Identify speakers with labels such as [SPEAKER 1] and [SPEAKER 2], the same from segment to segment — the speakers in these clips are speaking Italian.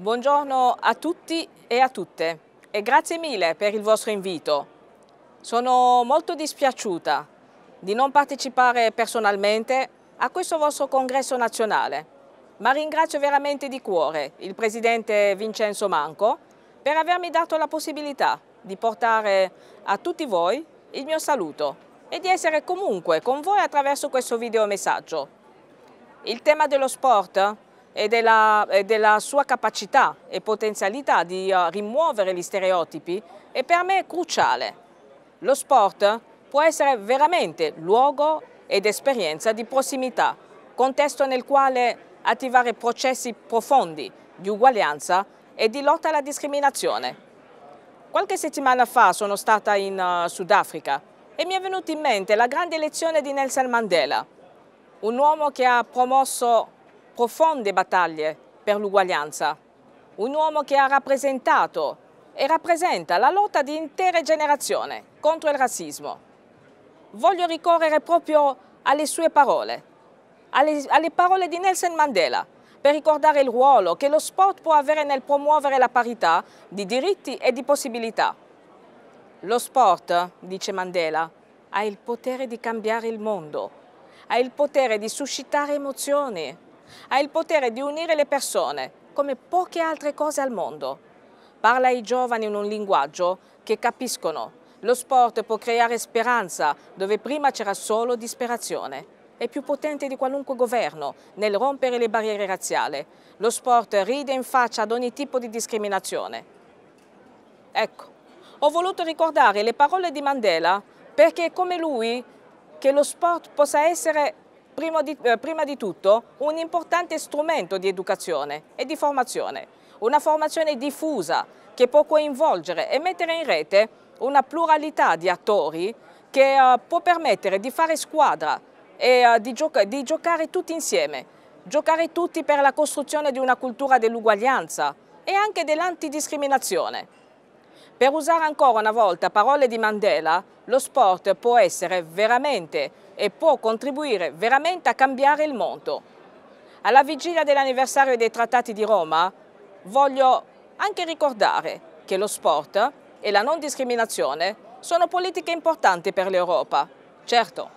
[SPEAKER 1] Buongiorno a tutti e a tutte e grazie mille per il vostro invito. Sono molto dispiaciuta di non partecipare personalmente a questo vostro congresso nazionale, ma ringrazio veramente di cuore il Presidente Vincenzo Manco per avermi dato la possibilità di portare a tutti voi il mio saluto e di essere comunque con voi attraverso questo videomessaggio. Il tema dello sport e della, e della, sua capacità e potenzialità di eh, rimuovere gli stereotipi è per me cruciale. Lo sport può essere veramente luogo ed esperienza di prossimità, contesto nel quale attivare processi profondi di uguaglianza e di lotta alla discriminazione. Qualche settimana fa sono stata in eh, Sudafrica e mi è venuta in mente la grande lezione di Nelson Mandela, un uomo che ha promosso profonde battaglie per l'uguaglianza. Un uomo che ha rappresentato e rappresenta la lotta di intere generazioni contro il razzismo. Voglio ricorrere proprio alle sue parole, alle, alle parole di Nelson Mandela, per ricordare il ruolo che lo sport può avere nel promuovere la parità di diritti e di possibilità. Lo sport, dice Mandela, ha il potere di cambiare il mondo, ha il potere di suscitare emozioni, ha il potere di unire le persone, come poche altre cose al mondo. Parla ai giovani in un linguaggio che capiscono. Lo sport può creare speranza dove prima c'era solo disperazione. È più potente di qualunque governo nel rompere le barriere razziali. Lo sport ride in faccia ad ogni tipo di discriminazione. Ecco, ho voluto ricordare le parole di Mandela perché è come lui che lo sport possa essere di, eh, prima di tutto un importante strumento di educazione e di formazione, una formazione diffusa che può coinvolgere e mettere in rete una pluralità di attori che eh, può permettere di fare squadra e eh, di, gioca di giocare tutti insieme, giocare tutti per la costruzione di una cultura dell'uguaglianza e anche dell'antidiscriminazione. Per usare ancora una volta parole di Mandela, lo sport può essere veramente e può contribuire veramente a cambiare il mondo. Alla vigilia dell'anniversario dei trattati di Roma voglio anche ricordare che lo sport e la non discriminazione sono politiche importanti per l'Europa. Certo,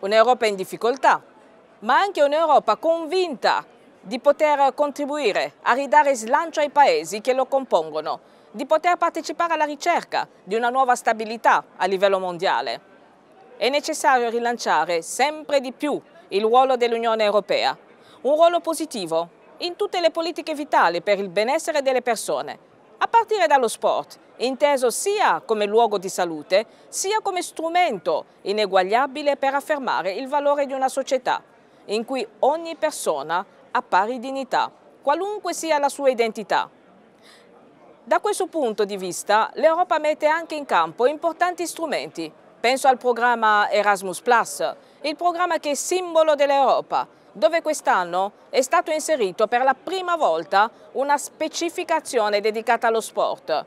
[SPEAKER 1] un'Europa in difficoltà, ma anche un'Europa convinta di poter contribuire a ridare slancio ai paesi che lo compongono, di poter partecipare alla ricerca di una nuova stabilità a livello mondiale. È necessario rilanciare sempre di più il ruolo dell'Unione Europea, un ruolo positivo in tutte le politiche vitali per il benessere delle persone, a partire dallo sport, inteso sia come luogo di salute, sia come strumento ineguagliabile per affermare il valore di una società in cui ogni persona a pari dignità, qualunque sia la sua identità. Da questo punto di vista l'Europa mette anche in campo importanti strumenti. Penso al programma Erasmus il programma che è simbolo dell'Europa, dove quest'anno è stato inserito per la prima volta una specificazione dedicata allo sport.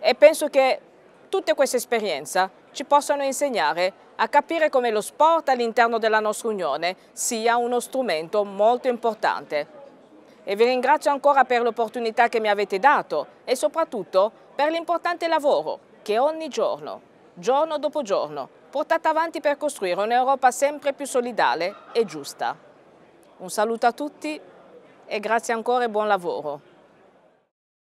[SPEAKER 1] E penso che tutte queste esperienze ci possano insegnare a capire come lo sport all'interno della nostra Unione sia uno strumento molto importante. E vi ringrazio ancora per l'opportunità che mi avete dato e soprattutto per l'importante lavoro che ogni giorno, giorno dopo giorno, portate avanti per costruire un'Europa sempre più solidale e giusta. Un saluto a tutti e grazie ancora e buon lavoro.